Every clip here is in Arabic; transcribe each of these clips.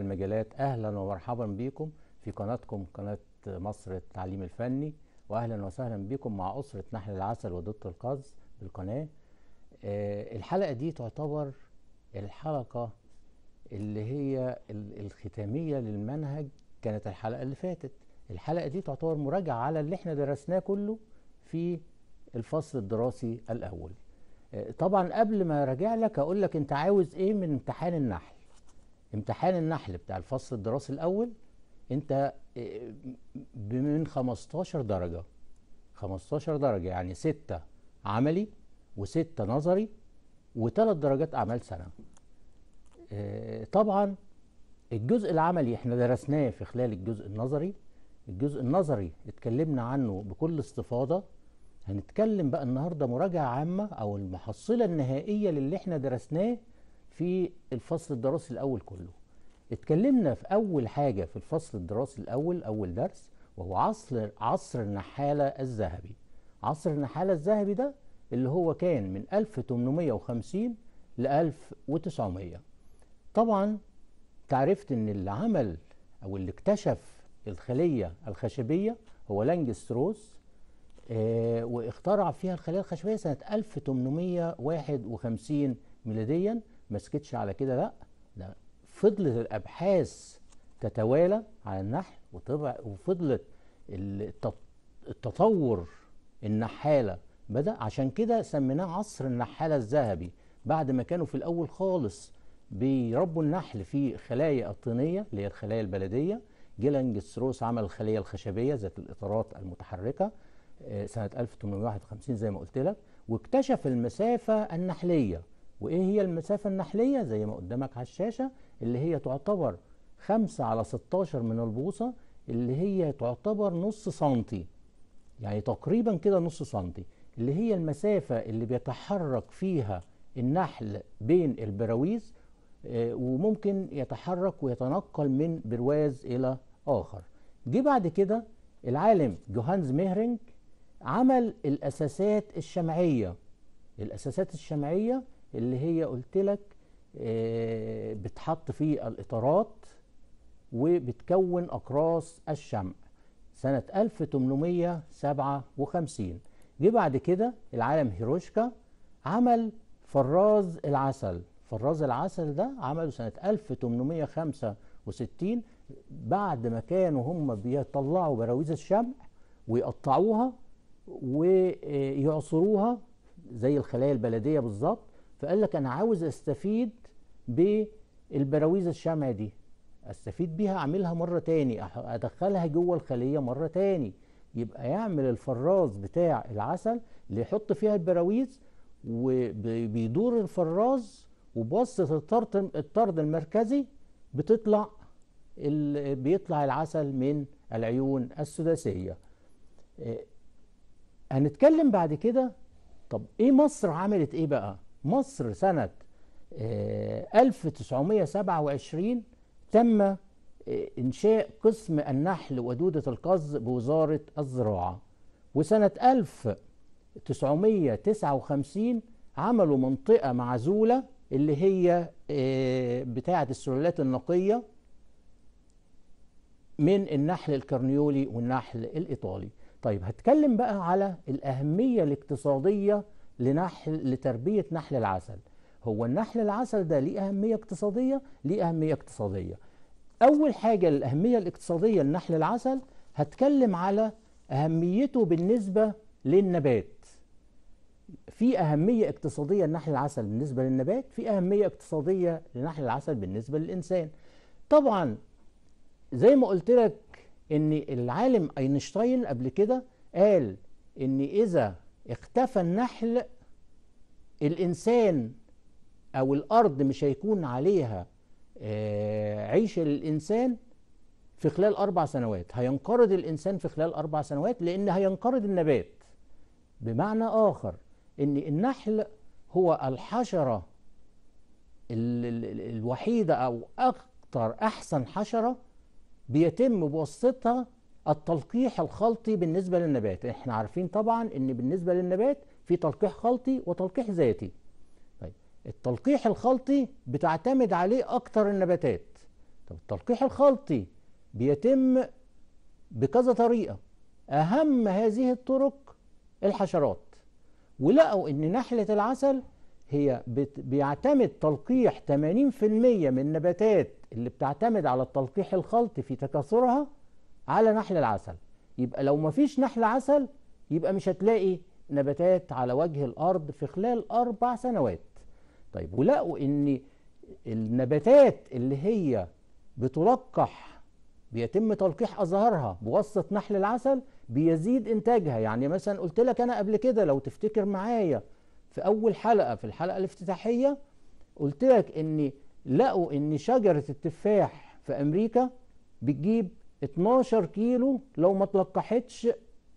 المجالات اهلا ومرحبا بكم في قناتكم قناه مصر التعليم الفني واهلا وسهلا بكم مع اسره نحل العسل ودكتور القز بالقناه أه الحلقه دي تعتبر الحلقه اللي هي الختاميه للمنهج كانت الحلقه اللي فاتت الحلقه دي تعتبر مراجعه على اللي احنا درسناه كله في الفصل الدراسي الاول آه، طبعا قبل ما اراجع لك اقول لك انت عاوز ايه من امتحان النحل امتحان النحل بتاع الفصل الدراسي الاول انت آه، من 15 درجه 15 درجه يعني 6 عملي و6 نظري و3 درجات اعمال سنه آه، طبعا الجزء العملي احنا درسناه في خلال الجزء النظري الجزء النظري اتكلمنا عنه بكل استفاضه هنتكلم بقى النهارده مراجعه عامه او المحصله النهائيه للي احنا درسناه في الفصل الدراسي الأول كله اتكلمنا في أول حاجة في الفصل الدراسي الأول أول درس وهو عصر عصر النحالة الذهبي عصر النحالة الذهبي ده اللي هو كان من 1850 ل 1900 طبعا تعرفت ان اللي عمل او اللي اكتشف الخلية الخشبية هو لانجستروس آه واخترع فيها الخلية الخشبية سنة 1851 ميلاديا ما سكتش على كده لا ده فضلت الابحاث تتوالى على النحل وطبع وفضلت التطور النحاله بدا عشان كده سميناه عصر النحاله الذهبي بعد ما كانوا في الاول خالص بيربوا النحل في خلايا الطينيه اللي هي الخلايا البلديه جيلانج سروس عمل الخليه الخشبيه ذات الاطارات المتحركه آه، سنه 1851 زي ما قلت لك واكتشف المسافه النحليه وايه هي المسافة النحلية زي ما قدامك على الشاشة اللي هي تعتبر 5 على 16 من البوصة اللي هي تعتبر نص سنتي يعني تقريبا كده نص سنتي اللي هي المسافة اللي بيتحرك فيها النحل بين البراويز آه، وممكن يتحرك ويتنقل من برواز إلى آخر جه بعد كده العالم جوهانز مهرنج عمل الأساسات الشمعية الأساسات الشمعية اللي هي قلت لك آه، بتحط فيه الاطارات وبتكون اقراص الشمع سنة 1857 جه بعد كده العالم هيروشكا عمل فراز العسل فراز العسل ده عمله سنة 1865 بعد ما كانوا هم بيطلعوا براويز الشمع ويقطعوها ويعصروها زي الخلايا البلدية بالظبط فقال لك انا عاوز استفيد بالبراويز الشمع دي استفيد بيها اعملها مره تاني ادخلها جوه الخليه مره تاني يبقى يعمل الفراز بتاع العسل اللي يحط فيها البراويز وبيدور الفراز وبواسطه الطرد الطرد المركزي بتطلع بيطلع العسل من العيون السداسيه آه، هنتكلم بعد كده طب ايه مصر عملت ايه بقى مصر سنة 1927 آه، تم آه، إنشاء قسم النحل ودودة القز بوزارة الزراعة وسنة 1959 عملوا منطقة معزولة اللي هي آه، بتاعة السلالات النقية من النحل الكرنيولي والنحل الإيطالي طيب هتكلم بقى على الأهمية الاقتصادية لنحل لتربية نحل العسل هو النحل العسل ده ليه أهمية اقتصادية ليه أهمية اقتصادية أول حاجة الأهمية الاقتصادية لنحل العسل هتكلم على أهميته بالنسبة للنبات في أهمية اقتصادية لنحل العسل بالنسبة للنبات في أهمية اقتصادية لنحل العسل بالنسبة للإنسان طبعا زي ما قلت لك ان العالم اينشتاين قبل كده قال ان اذا اختفى النحل الإنسان أو الأرض مش هيكون عليها آه، عيش للإنسان في خلال أربع سنوات هينقرض الإنسان في خلال أربع سنوات لأن هينقرض النبات بمعنى آخر إن النحل هو الحشرة الوحيدة أو اكثر أحسن حشرة بيتم بواسطتها التلقيح الخلطي بالنسبة للنبات احنا عارفين طبعا ان بالنسبة للنبات في تلقيح خلطي وتلقيح ذاتي طيب التلقيح الخلطي بتعتمد عليه اكتر النباتات طب التلقيح الخلطي بيتم بكذا طريقة اهم هذه الطرق الحشرات ولقوا ان نحلة العسل هي بيعتمد تلقيح 80% من النباتات اللي بتعتمد على التلقيح الخلطي في تكاثرها على نحل العسل يبقى لو مفيش نحل عسل يبقى مش هتلاقي نباتات على وجه الأرض في خلال أربع سنوات طيب ولقوا إن النباتات اللي هي بتلقح بيتم تلقيح أزهارها بواسطة نحل العسل بيزيد إنتاجها يعني مثلا قلت لك أنا قبل كده لو تفتكر معايا في أول حلقة في الحلقة الافتتاحية قلت لك إن لقوا إن شجرة التفاح في أمريكا بتجيب 12 كيلو لو ما تلقحتش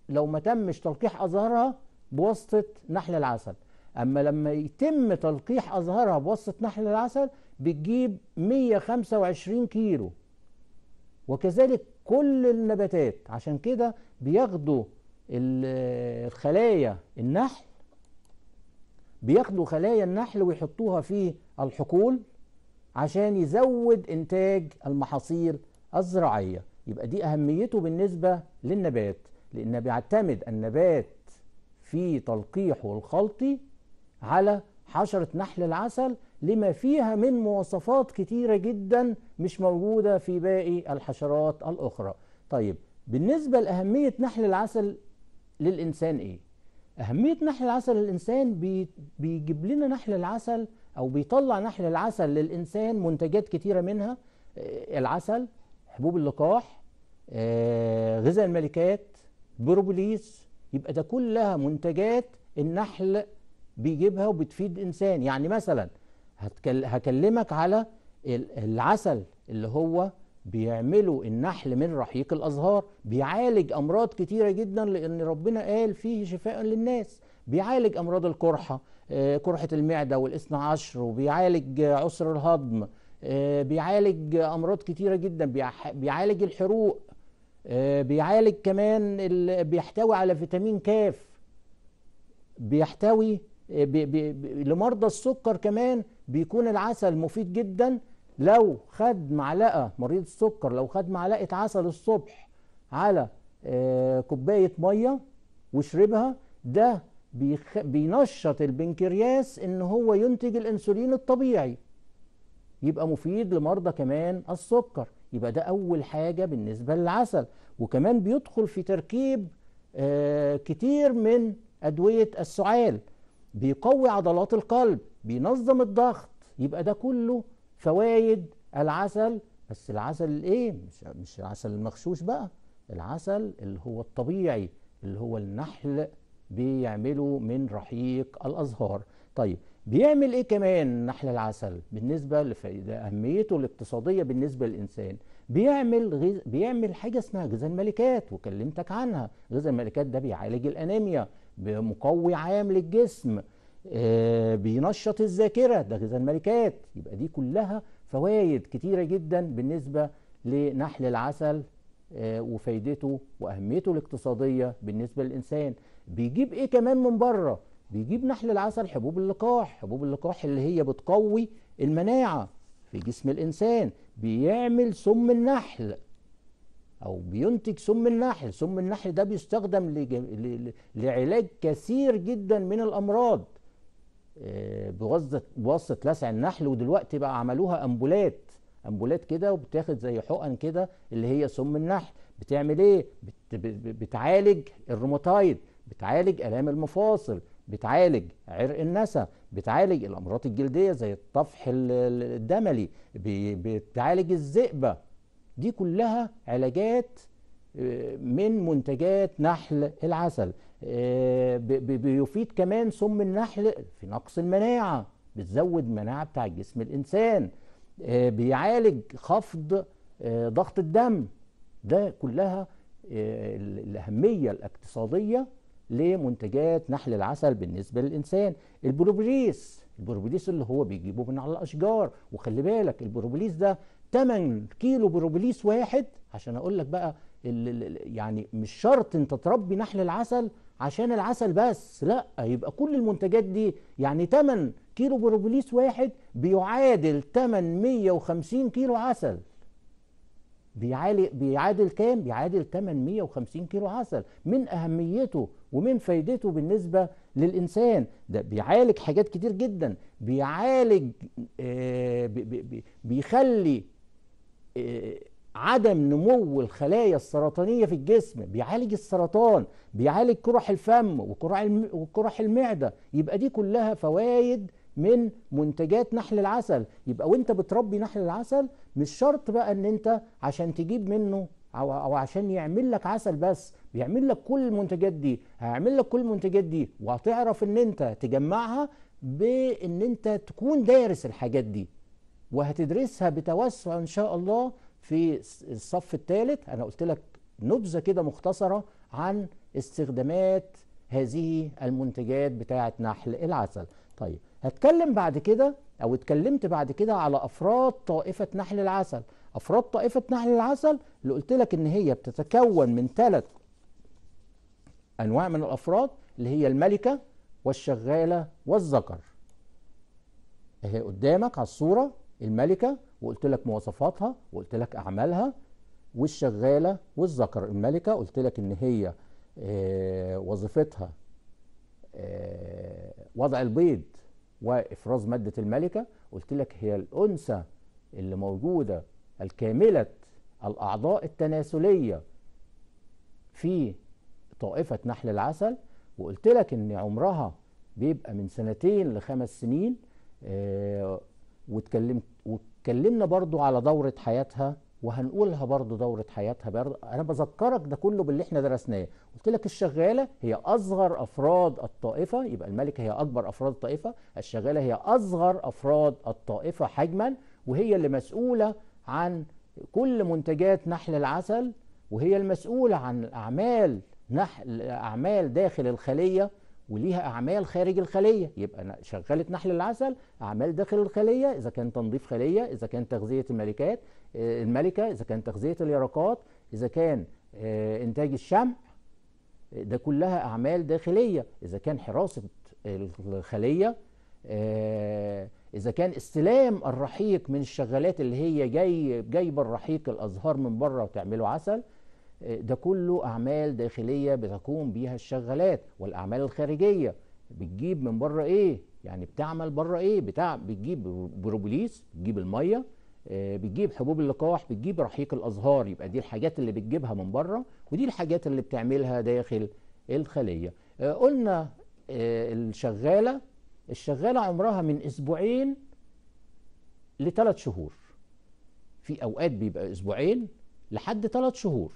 لو ما تمش تلقيح أزهارها بواسطة نحل العسل أما لما يتم تلقيح أزهارها بواسطة نحل العسل بتجيب 125 كيلو وكذلك كل النباتات عشان كده بياخدوا الخلايا النحل بياخدوا خلايا النحل ويحطوها في الحقول عشان يزود إنتاج المحاصيل الزراعية يبقى دي أهميته بالنسبة للنبات لأن بيعتمد النبات في تلقيحه الخلطي على حشرة نحل العسل لما فيها من مواصفات كتيرة جدا مش موجودة في باقي الحشرات الأخرى طيب بالنسبة لأهمية نحل العسل للإنسان إيه؟ أهمية نحل العسل للإنسان بيجيب لنا نحل العسل أو بيطلع نحل العسل للإنسان منتجات كتيرة منها آه، العسل حبوب اللقاح آه، غذاء الملكات بروبوليس يبقى ده كلها منتجات النحل بيجيبها وبتفيد انسان يعني مثلا هكلمك على العسل اللي هو بيعمله النحل من رحيق الازهار بيعالج امراض كتيره جدا لان ربنا قال فيه شفاء للناس بيعالج امراض القرحه آه، قرحه المعده والاثنى عشر وبيعالج عسر الهضم آه، بيعالج امراض كتيره جدا بيعالج الحروق آه، بيعالج كمان بيحتوي على فيتامين كاف بيحتوي آه، بي بي لمرضى السكر كمان بيكون العسل مفيد جدا لو خد معلقه مريض السكر لو خد معلقه عسل الصبح على كوبايه ميه وشربها ده بينشط البنكرياس ان هو ينتج الانسولين الطبيعي يبقى مفيد لمرضى كمان السكر يبقى ده أول حاجة بالنسبة للعسل وكمان بيدخل في تركيب آه كتير من أدوية السعال بيقوي عضلات القلب بينظم الضغط يبقى ده كله فوائد العسل بس العسل الايه مش مش العسل المغشوش بقى العسل اللي هو الطبيعي اللي هو النحل بيعمله من رحيق الازهار طيب بيعمل ايه كمان نحل العسل بالنسبه لاهميته الاقتصاديه بالنسبه للانسان بيعمل غز... بيعمل حاجه اسمها غذاء الملكات وكلمتك عنها غذاء الملكات ده بيعالج الانيميا مقوي عام للجسم آه بينشط الذاكره ده غذاء الملكات يبقى دي كلها فوائد كتيره جدا بالنسبه لنحل العسل آه وفايدته واهميته الاقتصاديه بالنسبه للانسان بيجيب ايه كمان من بره بيجيب نحل العسل حبوب اللقاح حبوب اللقاح اللي هي بتقوي المناعة في جسم الإنسان بيعمل سم النحل أو بينتج سم النحل سم النحل ده بيستخدم لعلاج كثير جدا من الأمراض آه، بواسطة لسع النحل ودلوقتي بقى عملوها أمبولات أمبولات كده وبتاخد زي حقن كده اللي هي سم النحل بتعمل إيه؟ بتعالج الروماتايد بتعالج آلام المفاصل بتعالج عرق النسا بتعالج الامراض الجلديه زي الطفح الدملي بتعالج الذئبه دي كلها علاجات آه، من منتجات نحل العسل آه، بيفيد كمان سم النحل في نقص المناعه بتزود مناعه بتاع جسم الانسان آه، بيعالج خفض ضغط الدم ده كلها الاهميه الاقتصاديه لمنتجات نحل العسل بالنسبة للإنسان البروبوليس البروبوليس اللي هو بيجيبه من على الأشجار وخلي بالك البروبوليس ده 8 كيلو بروبوليس واحد عشان أقول لك بقى يعني مش شرط أنت تربي نحل العسل عشان العسل بس لا يبقى كل المنتجات دي يعني 8 كيلو بروبوليس واحد بيعادل 850 كيلو عسل بيعادل كام؟ بيعادل 850 كيلو عسل من أهميته ومن فايدته بالنسبة للإنسان ده بيعالج حاجات كتير جدا بيعالج آه، بيخلي آه، عدم نمو الخلايا السرطانية في الجسم بيعالج السرطان بيعالج كروح الفم وكروح المعدة يبقى دي كلها فوائد من منتجات نحل العسل يبقى وانت بتربي نحل العسل مش شرط بقى ان انت عشان تجيب منه او او عشان يعمل لك عسل بس بيعمل لك كل المنتجات دي هيعمل لك كل المنتجات دي وهتعرف ان انت تجمعها بان انت تكون دارس الحاجات دي وهتدرسها بتوسع ان شاء الله في الصف الثالث انا قلت لك نبذه كده مختصره عن استخدامات هذه المنتجات بتاعه نحل العسل طيب هتكلم بعد كده او اتكلمت بعد كده على افراد طائفه نحل العسل افراد طائفه نحل العسل اللي قلت لك ان هي بتتكون من ثلاث انواع من الافراد اللي هي الملكه والشغاله والذكر اهي قدامك على الصوره الملكه وقلت لك مواصفاتها وقلت لك اعمالها والشغاله والذكر الملكه قلت لك ان هي آه، وظيفتها آه، وضع البيض وافراز ماده الملكه قلت لك هي الانثى اللي موجوده الكاملة الأعضاء التناسلية في طائفة نحل العسل وقلت لك إن عمرها بيبقى من سنتين لخمس سنين آه، واتكلمت واتكلمنا برضو على دورة حياتها وهنقولها برضو دورة حياتها برضو أنا بذكرك ده كله باللي احنا درسناه قلت لك الشغالة هي أصغر أفراد الطائفة يبقى الملكة هي أكبر أفراد الطائفة الشغالة هي أصغر أفراد الطائفة حجما وهي اللي مسؤولة عن كل منتجات نحل العسل وهي المسؤولة عن أعمال نحل أعمال داخل الخلية وليها أعمال خارج الخلية يبقى شغالة نحل العسل أعمال داخل الخلية إذا كان تنظيف خلية إذا كان تغذية الملكات آه، الملكة إذا كان تغذية اليرقات إذا كان آه، إنتاج الشمع آه، ده كلها أعمال داخلية إذا كان حراسة الخلية اذا كان استلام الرحيق من الشغالات اللي هي جاي جايبه الرحيق الازهار من بره وتعمله عسل آه، ده كله اعمال داخليه بتقوم بيها الشغالات والاعمال الخارجيه بتجيب من بره ايه يعني بتعمل بره ايه بتاع بتجيب بروبوليس بتجيب الميه آه، بتجيب حبوب اللقاح بتجيب رحيق الازهار يبقى دي الحاجات اللي بتجيبها من بره ودي الحاجات اللي بتعملها داخل الخليه آه، قلنا الشغاله الشغالة عمرها من أسبوعين لثلاث شهور في أوقات بيبقى أسبوعين لحد ثلاث شهور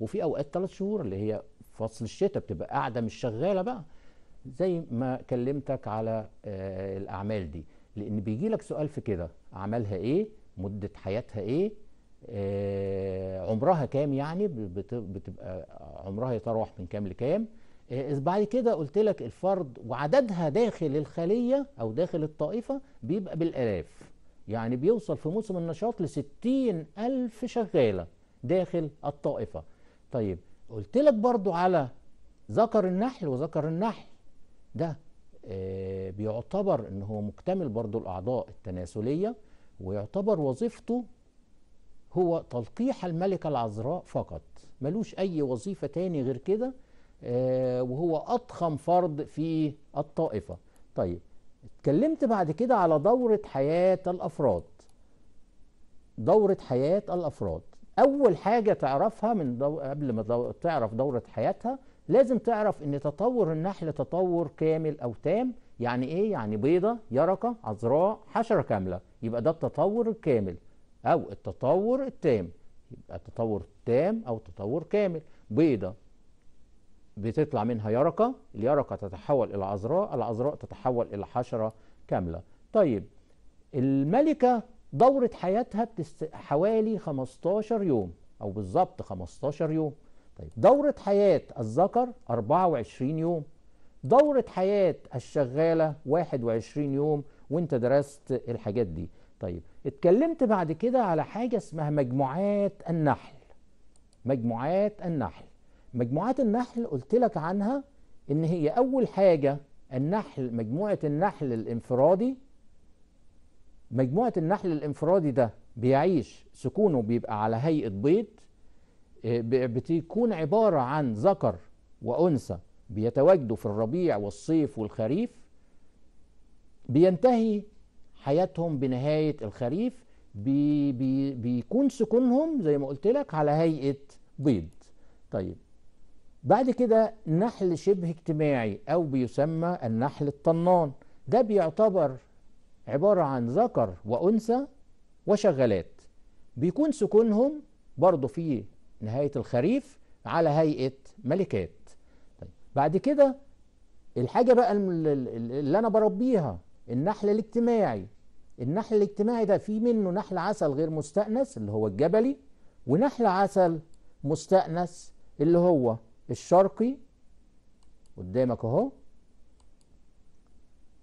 وفي أوقات ثلاث شهور اللي هي فصل الشتاء بتبقى قاعدة مش شغالة بقى زي ما كلمتك على آه الأعمال دي لأن بيجي لك سؤال في كده أعمالها إيه مدة حياتها إيه آه عمرها كام يعني بتبقى عمرها يتراوح من كام لكام آه، بعد كده قلت لك الفرد وعددها داخل الخلية أو داخل الطائفة بيبقى بالآلاف يعني بيوصل في موسم النشاط لستين ألف شغالة داخل الطائفة طيب قلت لك برضو على ذكر النحل وذكر النحل ده آه، بيعتبر ان هو مكتمل برضو الاعضاء التناسليه ويعتبر وظيفته هو تلقيح الملكه العذراء فقط ملوش اي وظيفه تاني غير كده آه، وهو أضخم فرد في الطائفة طيب اتكلمت بعد كده على دورة حياة الأفراد دورة حياة الأفراد أول حاجة تعرفها من دو... قبل ما دو... تعرف دورة حياتها لازم تعرف إن تطور النحل تطور كامل أو تام يعني إيه؟ يعني بيضة يرقة عذراء حشرة كاملة يبقى ده التطور الكامل أو التطور التام يبقى تطور تام أو تطور كامل بيضة بتطلع منها يرقة اليرقة تتحول إلى عذراء العذراء تتحول إلى حشرة كاملة طيب الملكة دورة حياتها بتست... حوالي 15 يوم أو بالظبط 15 يوم طيب دورة حياة الذكر 24 يوم دورة حياة الشغالة 21 يوم وانت درست الحاجات دي طيب اتكلمت بعد كده على حاجة اسمها مجموعات النحل مجموعات النحل مجموعات النحل قلت لك عنها ان هي اول حاجة النحل مجموعة النحل الانفرادي مجموعة النحل الانفرادي ده بيعيش سكونه بيبقى على هيئة بيض آه، بتكون عبارة عن ذكر وأنثى بيتواجدوا في الربيع والصيف والخريف بينتهي حياتهم بنهاية الخريف بي بي بيكون سكونهم زي ما قلت لك على هيئة بيض طيب بعد كده نحل شبه اجتماعي أو بيسمى النحل الطنان ده بيعتبر عبارة عن ذكر وأنثى وشغالات بيكون سكونهم برضو في نهاية الخريف على هيئة ملكات طيب بعد كده الحاجة بقى اللي أنا بربيها النحل الاجتماعي النحل الاجتماعي ده في منه نحل عسل غير مستأنس اللي هو الجبلي ونحل عسل مستأنس اللي هو الشرقي قدامك اهو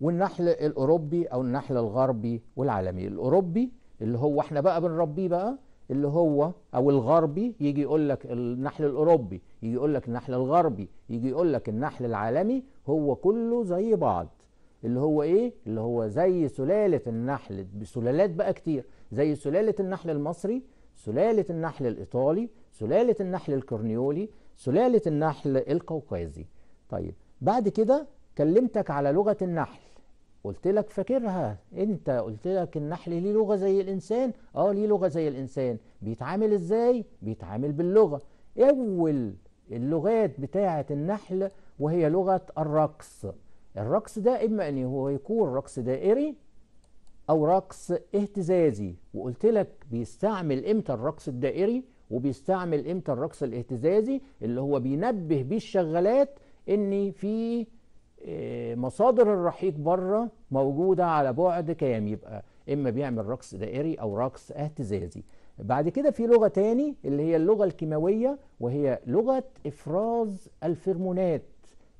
والنحل الاوروبي او النحل الغربي والعالمي الاوروبي اللي هو احنا بقى بنربيه بقى اللي هو او الغربي يجي يقول لك النحل الاوروبي يجي يقول لك النحل الغربي يجي يقول لك النحل العالمي هو كله زي بعض اللي هو ايه اللي هو زي سلاله النحل بسلالات بقى كتير زي سلاله النحل المصري سلاله النحل الايطالي سلاله النحل الكورنيولي سلالة النحل القوقازي طيب بعد كده كلمتك على لغة النحل قلت لك فاكرها انت قلت لك النحل ليه لغة زي الانسان اه ليه لغة زي الانسان بيتعامل ازاي بيتعامل باللغة اول اللغات بتاعة النحل وهي لغة الرقص الرقص ده اما ان يعني هو يكون رقص دائري او رقص اهتزازي وقلت لك بيستعمل امتى الرقص الدائري وبيستعمل امتى الرقص الاهتزازي اللي هو بينبه بيه الشغالات ان في آه، مصادر الرحيق بره موجوده على بعد كام يبقى اما بيعمل رقص دائري او رقص اهتزازي بعد كده في لغه تاني اللي هي اللغه الكيماويه وهي لغه افراز الفرمونات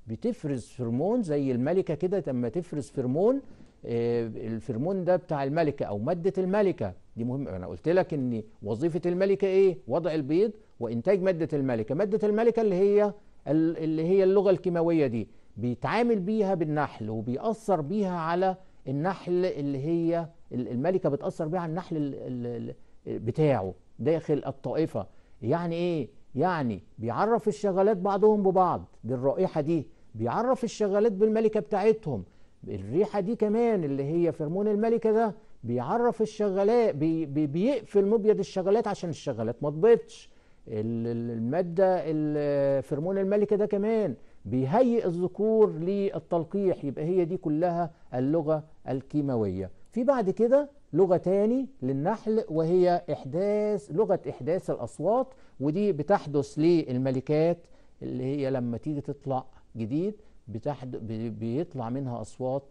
بتفرز فرمون زي الملكه كده لما تفرز فرمون آه، الفرمون ده بتاع الملكه او ماده الملكه دي مهمة أنا قلت لك إن وظيفة الملكة إيه؟ وضع البيض وإنتاج مادة الملكة مادة الملكة اللي هي اللي هي اللغة الكيماوية دي بيتعامل بيها بالنحل وبيأثر بيها على النحل اللي هي الملكة بتأثر بيها على النحل بتاعه داخل الطائفة يعني إيه؟ يعني بيعرف الشغلات بعضهم ببعض بالرائحة دي بيعرف الشغلات بالملكة بتاعتهم الريحة دي كمان اللي هي فرمون الملكة ده بيعرف الشغالات بي بي بيقفل مبيض الشغالات عشان الشغالات ما تبيضش الماده الفرمون الملكه ده كمان بيهيئ الذكور للتلقيح يبقى هي دي كلها اللغه الكيماويه في بعد كده لغه تاني للنحل وهي احداث لغه احداث الاصوات ودي بتحدث للملكات اللي هي لما تيجي تطلع جديد بتحد... بيطلع منها اصوات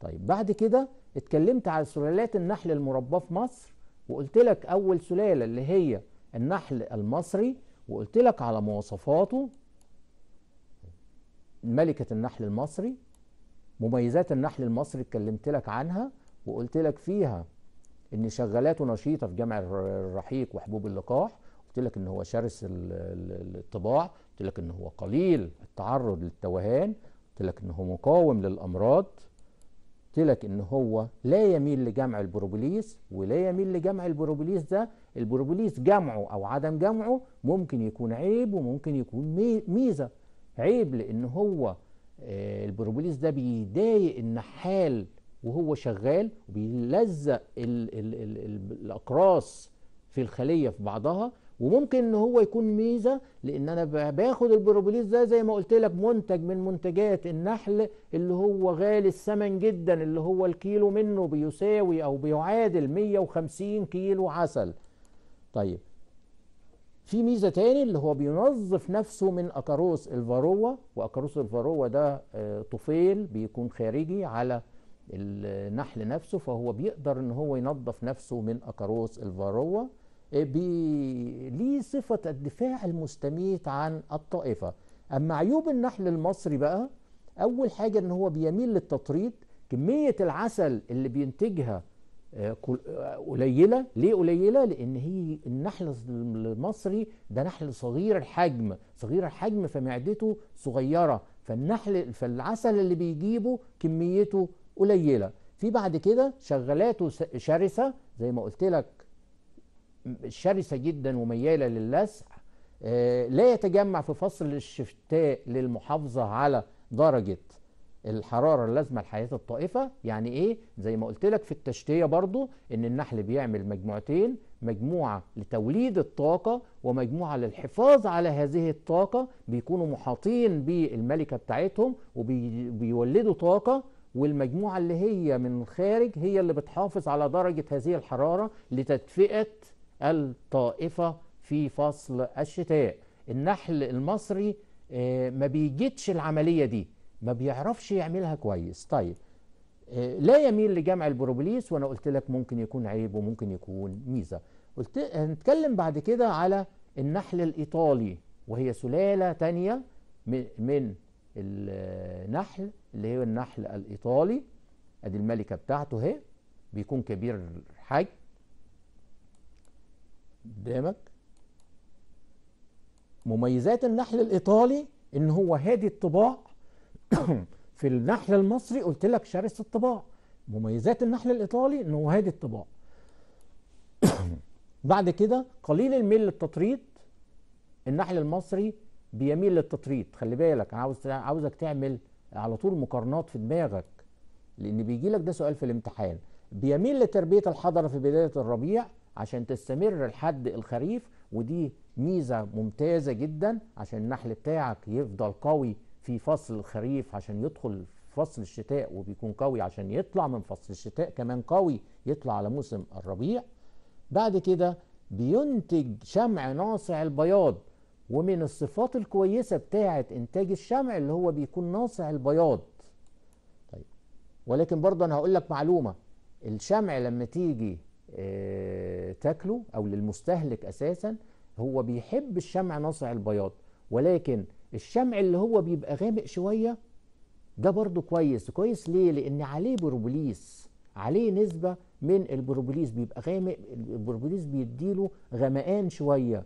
طيب بعد كده اتكلمت على سلالات النحل المربى في مصر وقلت لك اول سلاله اللي هي النحل المصري وقلت لك على مواصفاته ملكه النحل المصري مميزات النحل المصري اتكلمت لك عنها وقلت لك فيها ان شغالاته نشيطه في جمع الرحيق وحبوب اللقاح قلت لك ان هو شرس الطباع قلت لك ان هو قليل التعرض للتوهان قلت لك ان هو مقاوم للامراض قلت لك ان هو لا يميل لجمع البروبوليس ولا يميل لجمع البروبوليس ده البروبوليس جمعه او عدم جمعه ممكن يكون عيب وممكن يكون ميزه عيب لان هو آه، البروبوليس ده بيضايق النحال وهو شغال وبيلزق ال ال ال الاقراص في الخليه في بعضها وممكن ان هو يكون ميزه لان انا باخد البروبوليس ده زي ما قلت لك منتج من منتجات النحل اللي هو غالي الثمن جدا اللي هو الكيلو منه بيساوي او بيعادل 150 كيلو عسل طيب في ميزه تاني اللي هو بينظف نفسه من اكاروس الفاروه واكاروس الفاروه ده آه، طفيل بيكون خارجي على النحل نفسه فهو بيقدر ان هو ينظف نفسه من اكاروس الفاروه إيه، ليه صفة الدفاع المستميت عن الطائفة أما عيوب النحل المصري بقى أول حاجة إن هو بيميل للتطريد كمية العسل اللي بينتجها آه، آه، قليلة ليه قليلة لأن هي النحل المصري ده نحل صغير الحجم صغير الحجم فمعدته صغيرة فالنحل فالعسل اللي بيجيبه كميته قليلة في بعد كده شغلاته شرسة زي ما قلت لك شرسة جدا وميالة للسع آه، لا يتجمع في فصل الشتاء للمحافظة على درجة الحرارة اللازمة لحياة الطائفة يعني ايه زي ما قلت لك في التشتية برضو ان النحل بيعمل مجموعتين مجموعة لتوليد الطاقة ومجموعة للحفاظ على هذه الطاقة بيكونوا محاطين بالملكة بتاعتهم وبيولدوا طاقة والمجموعة اللي هي من الخارج هي اللي بتحافظ على درجة هذه الحرارة لتدفئة الطائفة في فصل الشتاء النحل المصري آه، ما بيجدش العملية دي ما بيعرفش يعملها كويس طيب آه، لا يميل لجمع البروبليس وانا قلت لك ممكن يكون عيب وممكن يكون ميزة قلت هنتكلم آه، بعد كده على النحل الإيطالي وهي سلالة تانية من النحل اللي هي النحل الإيطالي ادي الملكة بتاعته اهي بيكون كبير حجم قدامك مميزات النحل الايطالي ان هو هادي الطباع في النحل المصري قلت لك شرس الطباع مميزات النحل الايطالي ان هو هادي الطباع بعد كده قليل الميل للتطريد النحل المصري بيميل للتطريد خلي بالك عاوز عاوزك تعمل على طول مقارنات في دماغك لان بيجي لك ده سؤال في الامتحان بيميل لتربيه الحضره في بدايه الربيع عشان تستمر لحد الخريف ودي ميزة ممتازة جدا عشان النحل بتاعك يفضل قوي في فصل الخريف عشان يدخل فصل الشتاء وبيكون قوي عشان يطلع من فصل الشتاء كمان قوي يطلع على موسم الربيع بعد كده بينتج شمع ناصع البياض ومن الصفات الكويسة بتاعة إنتاج الشمع اللي هو بيكون ناصع البياض طيب ولكن برضه أنا هقول لك معلومة الشمع لما تيجي آه، تاكله او للمستهلك اساسا هو بيحب الشمع ناصع البياض ولكن الشمع اللي هو بيبقى غامق شويه ده برضو كويس كويس ليه لان عليه بروبوليس عليه نسبه من البروبوليس بيبقى غامق البروبوليس بيديله غمقان شويه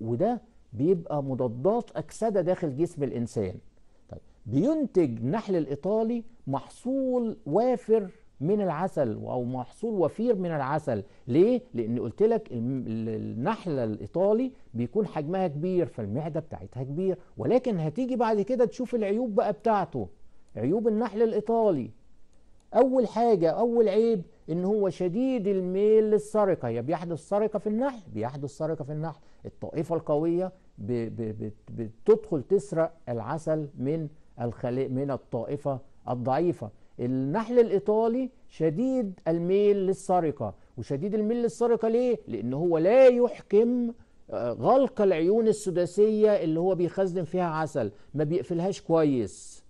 وده بيبقى مضادات اكسده داخل جسم الانسان طيب بينتج نحل الايطالي محصول وافر من العسل او محصول وفير من العسل ليه لان قلت لك النحله الايطالي بيكون حجمها كبير فالمعده بتاعتها كبير ولكن هتيجي بعد كده تشوف العيوب بقى بتاعته عيوب النحل الايطالي اول حاجه اول عيب ان هو شديد الميل للسرقه يا بيحدث سرقه في النحل بيحدث سرقه في النحل الطائفه القويه بتدخل تسرق العسل من الخلي من الطائفه الضعيفه النحل الإيطالي شديد الميل للسرقة وشديد الميل للسرقة ليه؟ لأن هو لا يحكم آه، غلق العيون السداسية اللي هو بيخزن فيها عسل ما بيقفلهاش كويس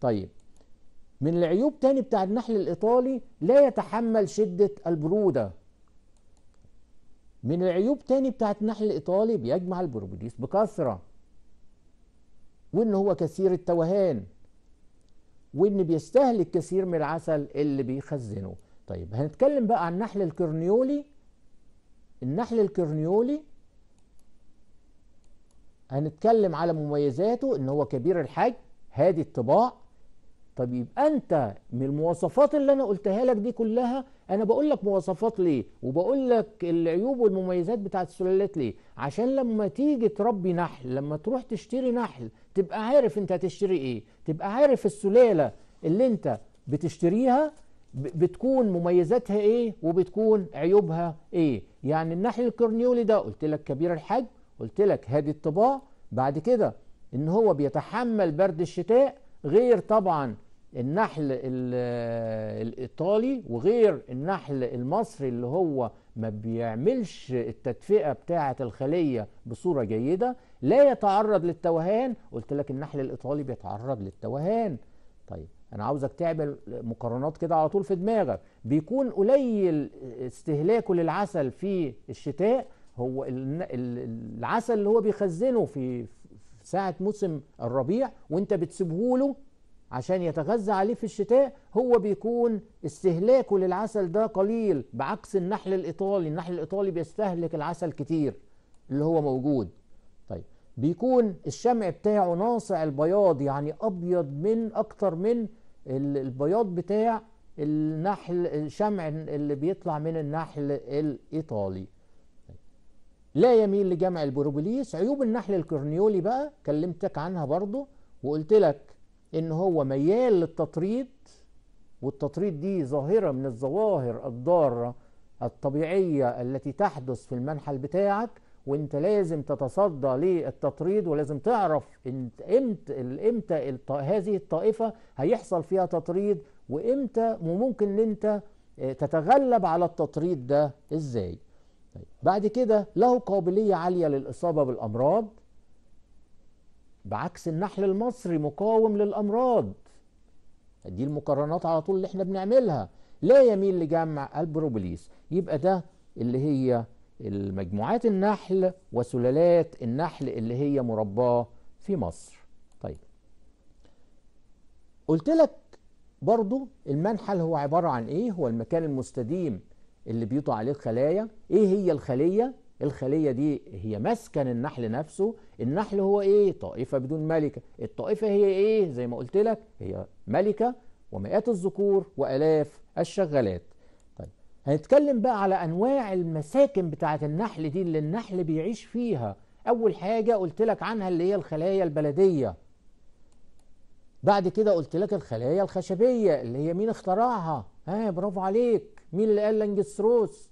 طيب من العيوب تاني بتاع النحل الإيطالي لا يتحمل شدة البرودة من العيوب تاني بتاعت النحل الإيطالي بيجمع البروبوديس بكثرة وإن هو كثير التوهان وان بيستهلك كثير من العسل اللي بيخزنه طيب هنتكلم بقى عن النحل الكرنيولي النحل الكرنيولي هنتكلم على مميزاته ان هو كبير الحجم هادي الطباع طب يبقى انت من المواصفات اللي انا قلتها لك دي كلها انا بقول لك مواصفات ليه وبقول لك العيوب والمميزات بتاعت السلالات ليه عشان لما تيجي تربي نحل لما تروح تشتري نحل تبقى عارف انت هتشتري ايه تبقى عارف السلاله اللي انت بتشتريها بتكون مميزاتها ايه وبتكون عيوبها ايه يعني النحل الكورنيولي ده قلت لك كبير الحجم قلت لك هادي الطباع بعد كده ان هو بيتحمل برد الشتاء غير طبعا النحل الايطالي وغير النحل المصري اللي هو ما بيعملش التدفئه بتاعه الخليه بصوره جيده لا يتعرض للتوهان قلت لك النحل الايطالي بيتعرض للتوهان طيب انا عاوزك تعمل مقارنات كده على طول في دماغك بيكون قليل استهلاكه للعسل في الشتاء هو العسل اللي هو بيخزنه في ساعه موسم الربيع وانت بتسيبه له عشان يتغذى عليه في الشتاء هو بيكون استهلاكه للعسل ده قليل بعكس النحل الإيطالي النحل الإيطالي بيستهلك العسل كتير اللي هو موجود طيب بيكون الشمع بتاعه ناصع البياض يعني أبيض من أكتر من البياض بتاع النحل الشمع اللي بيطلع من النحل الإيطالي لا يميل لجمع البروبوليس عيوب النحل الكرنيولي بقى كلمتك عنها برضو وقلت لك ان هو ميال للتطريد والتطريد دي ظاهره من الظواهر الضاره الطبيعيه التي تحدث في المنحل بتاعك وانت لازم تتصدى للتطريد ولازم تعرف امتى امتى هذه الطائفه هيحصل فيها تطريد وامتى وممكن ان انت آه، تتغلب على التطريد ده ازاي. طيب. بعد كده له قابليه عاليه للاصابه بالامراض بعكس النحل المصري مقاوم للأمراض دي المقارنات على طول اللي احنا بنعملها لا يميل لجمع البروبوليس يبقى ده اللي هي المجموعات النحل وسلالات النحل اللي هي مرباه في مصر طيب قلت لك برضو المنحل هو عبارة عن ايه هو المكان المستديم اللي بيطلع عليه الخلايا ايه هي الخلية الخلية دي هي مسكن النحل نفسه النحل هو ايه طائفة بدون ملكة الطائفة هي ايه زي ما قلت لك هي ملكة ومئات الذكور وألاف الشغالات طيب هنتكلم بقى على أنواع المساكن بتاعة النحل دي اللي النحل بيعيش فيها أول حاجة قلت لك عنها اللي هي الخلايا البلدية بعد كده قلت لك الخلايا الخشبية اللي هي مين اخترعها ها آه، برافو عليك مين اللي قال لانجستروس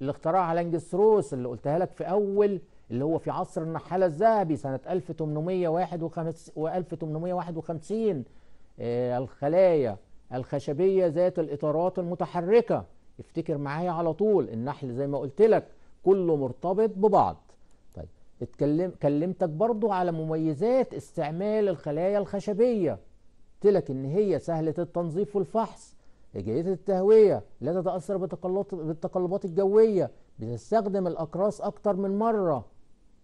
اللي اخترعها لانجستروس اللي قلتها لك في أول اللي هو في عصر النحالة الذهبي سنة 1851 آه الخلايا الخشبية ذات الإطارات المتحركة افتكر معايا على طول النحل زي ما قلت لك كله مرتبط ببعض طيب اتكلم كلمتك برضو على مميزات استعمال الخلايا الخشبية قلت لك ان هي سهلة التنظيف والفحص جيدة التهوية لا تتأثر بتقلبات بالتقلبات الجوية بتستخدم الأقراص أكتر من مرة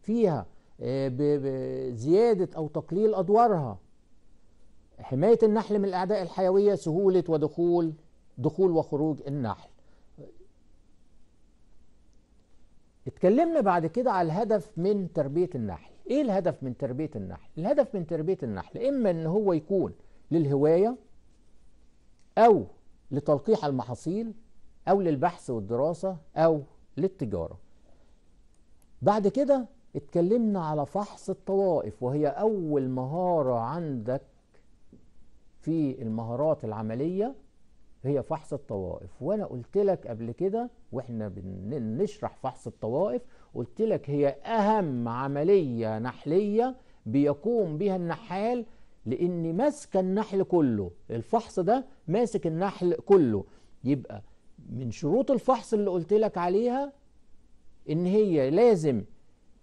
فيها آه، بزيادة أو تقليل أدوارها حماية النحل من الأعداء الحيوية سهولة ودخول دخول وخروج النحل اتكلمنا بعد كده على الهدف من تربية النحل ايه الهدف من تربية النحل الهدف من تربية النحل اما ان هو يكون للهواية او لتلقيح المحاصيل أو للبحث والدراسة أو للتجارة بعد كده اتكلمنا على فحص الطوائف وهي أول مهارة عندك في المهارات العملية هي فحص الطوائف وأنا قلت لك قبل كده وإحنا بنشرح فحص الطوائف قلت لك هي أهم عملية نحلية بيقوم بها النحال لان ماسك النحل كله الفحص ده ماسك النحل كله يبقى من شروط الفحص اللي قلت لك عليها ان هي لازم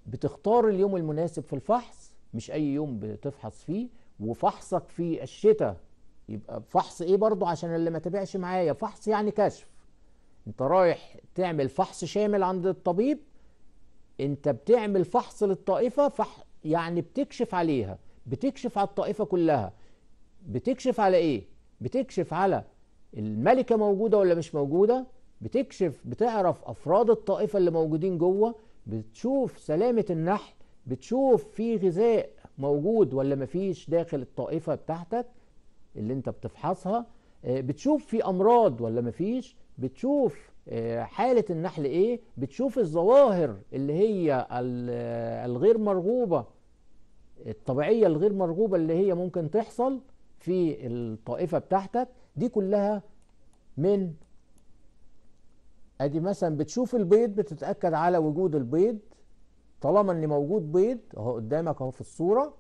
بتختار اليوم المناسب في الفحص مش اي يوم بتفحص فيه وفحصك في الشتاء يبقى فحص ايه برضو عشان اللي ما تابعش معايا فحص يعني كشف انت رايح تعمل فحص شامل عند الطبيب انت بتعمل فحص للطائفة فح يعني بتكشف عليها بتكشف على الطائفة كلها بتكشف على ايه بتكشف على الملكة موجودة ولا مش موجودة بتكشف بتعرف أفراد الطائفة اللي موجودين جوه بتشوف سلامة النحل بتشوف في غذاء موجود ولا مفيش داخل الطائفة بتاعتك اللي انت بتفحصها آه، بتشوف في أمراض ولا مفيش بتشوف آه، حالة النحل ايه بتشوف الظواهر اللي هي آه، الغير مرغوبة الطبيعية الغير مرغوبة اللي هي ممكن تحصل في الطائفة بتاعتك دي كلها من ادي مثلا بتشوف البيض بتتأكد على وجود البيض طالما ان موجود بيض اهو قدامك اهو في الصورة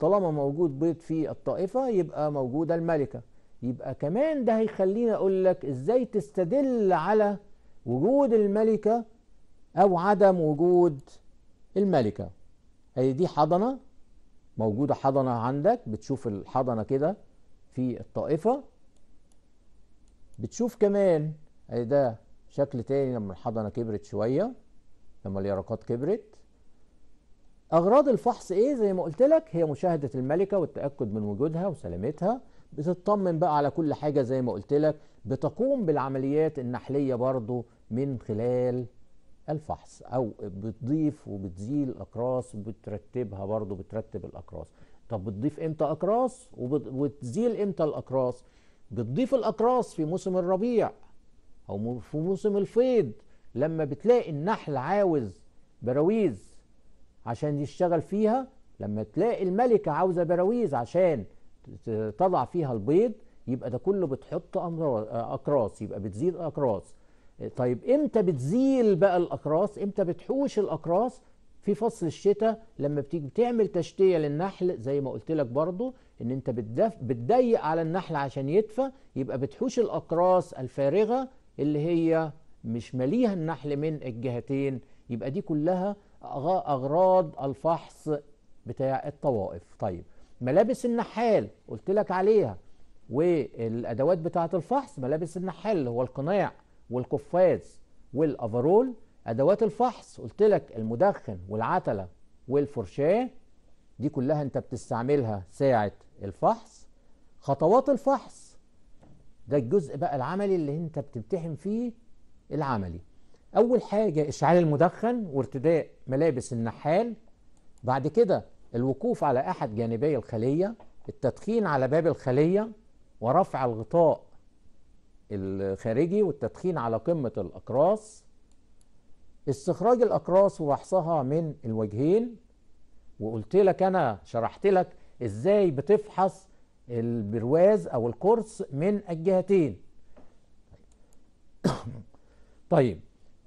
طالما موجود بيض في الطائفة يبقى موجودة الملكة يبقى كمان ده هيخليني اقول لك ازاي تستدل على وجود الملكة او عدم وجود الملكة هي دي حضنة موجوده حضنه عندك بتشوف الحضنه كده في الطائفه بتشوف كمان اهي ده شكل تاني لما الحضنه كبرت شويه لما اليرقات كبرت اغراض الفحص ايه زي ما قلت لك هي مشاهده الملكه والتاكد من وجودها وسلامتها بتطمن بقى على كل حاجه زي ما قلت لك بتقوم بالعمليات النحليه برضو من خلال الفحص او بتضيف وبتزيل اقراص وبترتبها برضو بترتب الاقراص طب بتضيف امتى اقراص وبتزيل امتى الاقراص بتضيف الاقراص في موسم الربيع او في موسم الفيض لما بتلاقي النحل عاوز براويز عشان يشتغل فيها لما تلاقي الملكة عاوزة براويز عشان تضع فيها البيض يبقى ده كله بتحط اقراص يبقى بتزيد اقراص طيب امتى بتزيل بقى الاقراص امتى بتحوش الاقراص في فصل الشتاء لما بتيجي تعمل تشتيه للنحل زي ما قلت لك برضو ان انت بتدف بتضيق على النحل عشان يدفى يبقى بتحوش الاقراص الفارغه اللي هي مش ماليها النحل من الجهتين يبقى دي كلها اغراض الفحص بتاع الطوائف طيب ملابس النحال قلت لك عليها والادوات بتاعه الفحص ملابس النحال اللي هو القناع والقفاز والافرول ادوات الفحص قلت لك المدخن والعتله والفرشاه دي كلها انت بتستعملها ساعه الفحص خطوات الفحص ده الجزء بقى العملي اللي انت بتمتحن فيه العملي اول حاجه اشعال المدخن وارتداء ملابس النحال بعد كده الوقوف على احد جانبي الخليه التدخين على باب الخليه ورفع الغطاء الخارجي والتدخين على قمة الأقراص استخراج الأقراص وفحصها من الوجهين وقلت لك أنا شرحت لك إزاي بتفحص البرواز أو القرص من الجهتين طيب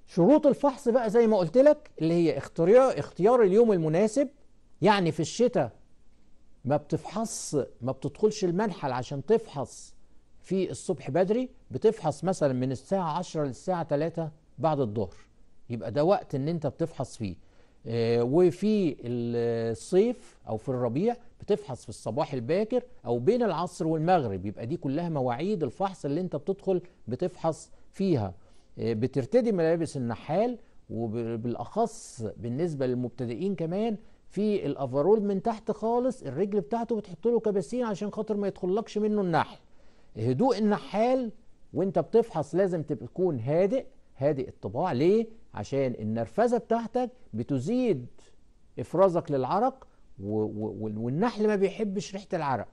شروط الفحص بقى زي ما قلت لك اللي هي اختيار اختيار اليوم المناسب يعني في الشتاء ما بتفحص ما بتدخلش المنحل عشان تفحص في الصبح بدري بتفحص مثلا من الساعة 10 للساعة 3 بعد الظهر يبقى ده وقت ان انت بتفحص فيه آه، وفي الصيف او في الربيع بتفحص في الصباح الباكر او بين العصر والمغرب يبقى دي كلها مواعيد الفحص اللي انت بتدخل بتفحص فيها آه، بترتدي ملابس النحال وبالاخص بالنسبه للمبتدئين كمان في الافرول من تحت خالص الرجل بتاعته بتحط له كباسين عشان خاطر ما يدخلكش منه النحل هدوء النحال وانت بتفحص لازم تكون هادئ هادئ الطباع ليه عشان النرفزه بتاعتك بتزيد افرازك للعرق والنحل ما بيحبش ريحه العرق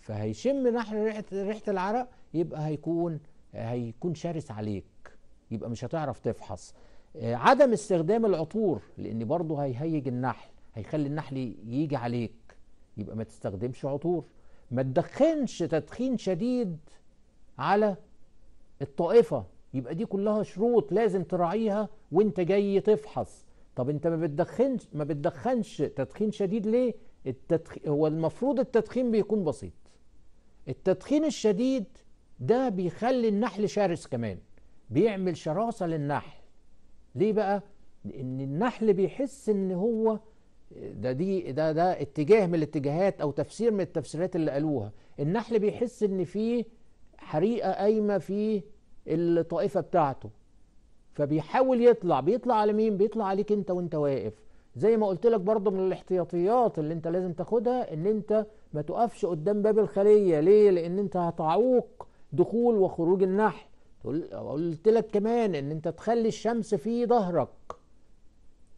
فهيشم نحل ريحه ريحه العرق يبقى هيكون هيكون شرس عليك يبقى مش هتعرف تفحص آه، عدم استخدام العطور لان برضه هيهيج النحل هيخلي النحل يجي عليك يبقى ما تستخدمش عطور ما تدخنش تدخين شديد على الطائفة يبقى دي كلها شروط لازم تراعيها وانت جاي تفحص طب انت ما بتدخنش ما بتدخنش تدخين شديد ليه التدخ... هو المفروض التدخين بيكون بسيط التدخين الشديد ده بيخلي النحل شرس كمان بيعمل شراسة للنحل ليه بقى لان النحل بيحس ان هو ده دي ده ده اتجاه من الاتجاهات او تفسير من التفسيرات اللي قالوها النحل بيحس ان في حريقه قايمه في الطائفه بتاعته فبيحاول يطلع بيطلع على مين بيطلع عليك انت وانت واقف زي ما قلت لك برضه من الاحتياطيات اللي انت لازم تاخدها ان انت ما تقفش قدام باب الخليه ليه لان انت هتعوق دخول وخروج النحل قلت لك كمان ان انت تخلي الشمس في ظهرك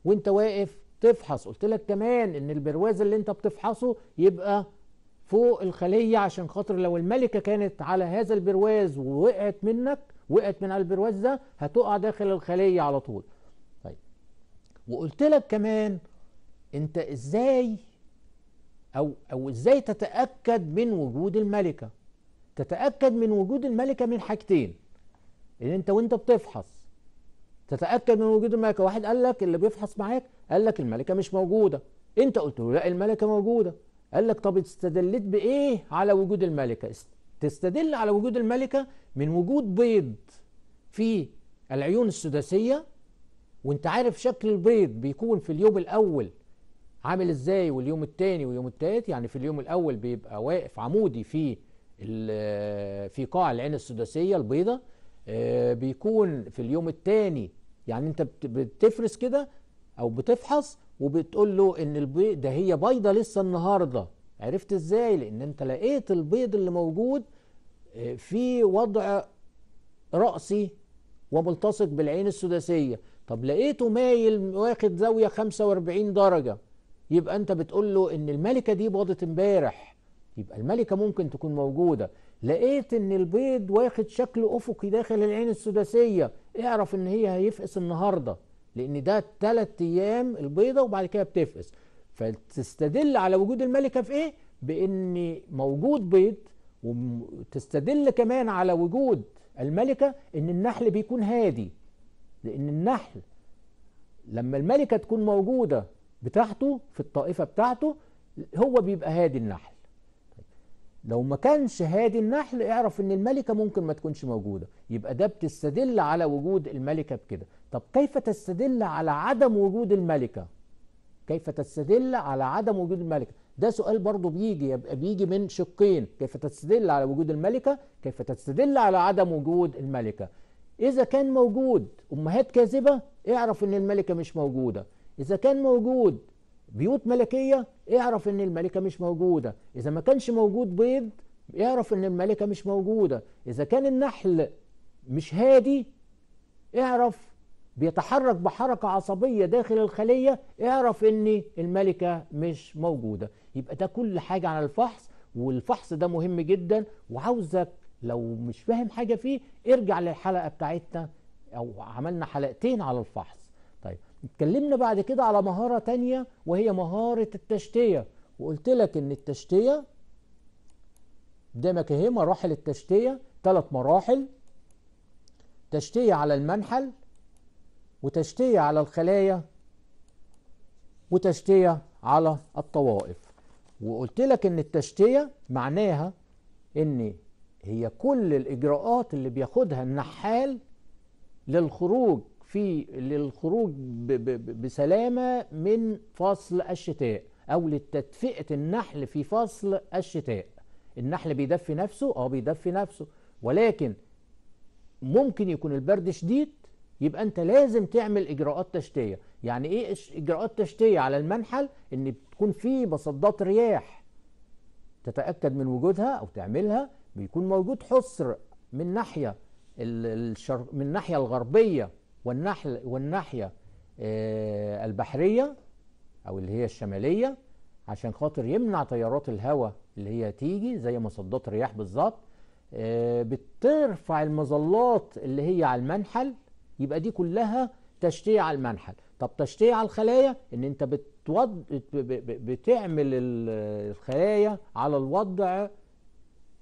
وانت واقف تفحص قلت لك كمان ان البرواز اللي انت بتفحصه يبقى فوق الخليه عشان خاطر لو الملكه كانت على هذا البرواز ووقعت منك وقعت من على البرواز ده هتقع داخل الخليه على طول طيب وقلت لك كمان انت ازاي او او ازاي تتاكد من وجود الملكه تتاكد من وجود الملكه من حاجتين ان انت وانت بتفحص تتاكد من وجود الملكه واحد قال لك اللي بيفحص معاك قال لك الملكة مش موجودة انت قلت له لا الملكة موجودة قال لك طب استدلت بايه على وجود الملكة تستدل على وجود الملكة من وجود بيض في العيون السداسية وانت عارف شكل البيض بيكون في اليوم الاول عامل ازاي واليوم الثاني واليوم الثالث يعني في اليوم الاول بيبقى واقف عمودي في في قاع العين السداسية البيضة آه، بيكون في اليوم الثاني يعني انت بتفرز كده او بتفحص وبتقول له ان البيض ده هي بيضه لسه النهارده عرفت ازاي لان انت لقيت البيض اللي موجود آه، في وضع رأسي وملتصق بالعين السداسية طب لقيته مايل واخد زاوية 45 درجة يبقى انت بتقول له ان الملكة دي باضت امبارح يبقى الملكة ممكن تكون موجودة لقيت ان البيض واخد شكل افقي داخل العين السداسية اعرف ان هي هيفقس النهاردة لان ده ثلاث ايام البيضه وبعد كده بتفقس فتستدل على وجود الملكه في ايه بان موجود بيض وتستدل كمان على وجود الملكه ان النحل بيكون هادي لان النحل لما الملكه تكون موجوده بتاعته في الطائفه بتاعته هو بيبقى هادي النحل لو ما كانش هادي النحل اعرف ان الملكه ممكن ما تكونش موجوده يبقى ده بتستدل على وجود الملكه بكده طب كيف تستدل على عدم وجود الملكة كيف تستدل على عدم وجود الملكة ده سؤال برضه بيجي بيجي من شقين كيف تستدل على وجود الملكة كيف تستدل على عدم وجود الملكة إذا كان موجود أمهات كاذبة اعرف إن الملكة مش موجودة إذا كان موجود بيوت ملكية اعرف إن الملكة مش موجودة إذا ما كانش موجود بيض اعرف إن الملكة مش موجودة إذا كان النحل مش هادي اعرف بيتحرك بحركة عصبية داخل الخلية اعرف ان الملكة مش موجودة يبقى ده كل حاجة عن الفحص والفحص ده مهم جدا وعاوزك لو مش فاهم حاجة فيه ارجع للحلقة بتاعتنا او عملنا حلقتين على الفحص طيب اتكلمنا بعد كده على مهارة تانية وهي مهارة التشتية وقلت لك ان التشتية قدامك اهي مراحل التشتية ثلاث مراحل تشتية على المنحل وتشتية على الخلايا وتشتية على الطوائف وقلت لك ان التشتية معناها ان هي كل الاجراءات اللي بياخدها النحال للخروج في للخروج ب ب بسلامة من فصل الشتاء او لتدفئة النحل في فصل الشتاء النحل بيدفي نفسه اه بيدفي نفسه ولكن ممكن يكون البرد شديد يبقى انت لازم تعمل اجراءات تشتيه يعني ايه اجراءات تشتيه على المنحل ان بتكون في مصدات رياح تتاكد من وجودها او تعملها بيكون موجود حصر من ناحيه الشر... من الناحيه الغربيه والنحل والناحيه آه البحريه او اللي هي الشماليه عشان خاطر يمنع تيارات الهواء اللي هي تيجي زي مصدات رياح بالظبط آه بترفع المظلات اللي هي على المنحل يبقى دي كلها تشتيع على المنحل طب تشتيع على الخلايا ان انت بتوض... بتعمل الخلايا على الوضع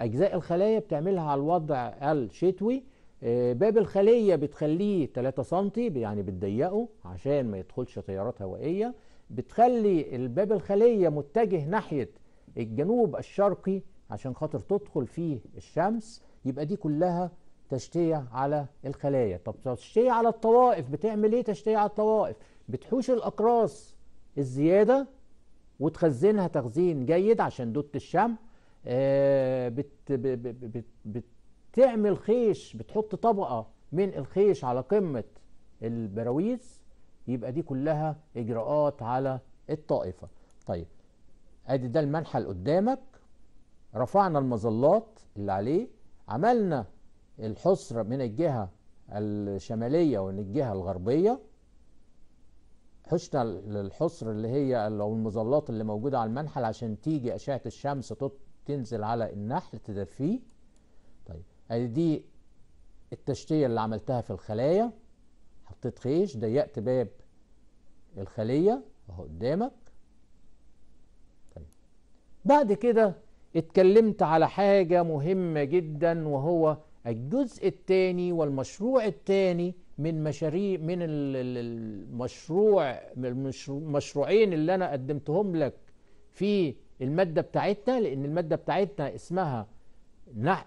اجزاء الخلايا بتعملها على الوضع الشتوي آه، باب الخليه بتخليه 3 سم يعني بتضيقه عشان ما يدخلش تيارات هوائيه بتخلي الباب الخليه متجه ناحيه الجنوب الشرقي عشان خاطر تدخل فيه الشمس يبقى دي كلها تشتية على الخلايا طب تشتية على الطوائف بتعمل ايه تشتية على الطوائف بتحوش الاقراص الزياده وتخزنها تخزين جيد عشان دوت الشمع آه بت بت بت بتعمل خيش بتحط طبقه من الخيش على قمه البراويز يبقى دي كلها اجراءات على الطائفه طيب ادي ده المنحل اللي قدامك رفعنا المظلات اللي عليه عملنا الحصر من الجهة الشمالية ومن الجهة الغربية حشنا للحصر اللي هي أو المظلات اللي موجودة على المنحل عشان تيجي أشعة الشمس تنزل على النحل تدفيه طيب أدي دي التشتية اللي عملتها في الخلايا حطيت خيش ضيقت باب الخلية أهو قدامك طيب بعد كده اتكلمت على حاجة مهمة جدا وهو الجزء الثاني والمشروع الثاني من مشاريع من المشروع من المشروعين اللي انا قدمتهم لك في الماده بتاعتنا لان الماده بتاعتنا اسمها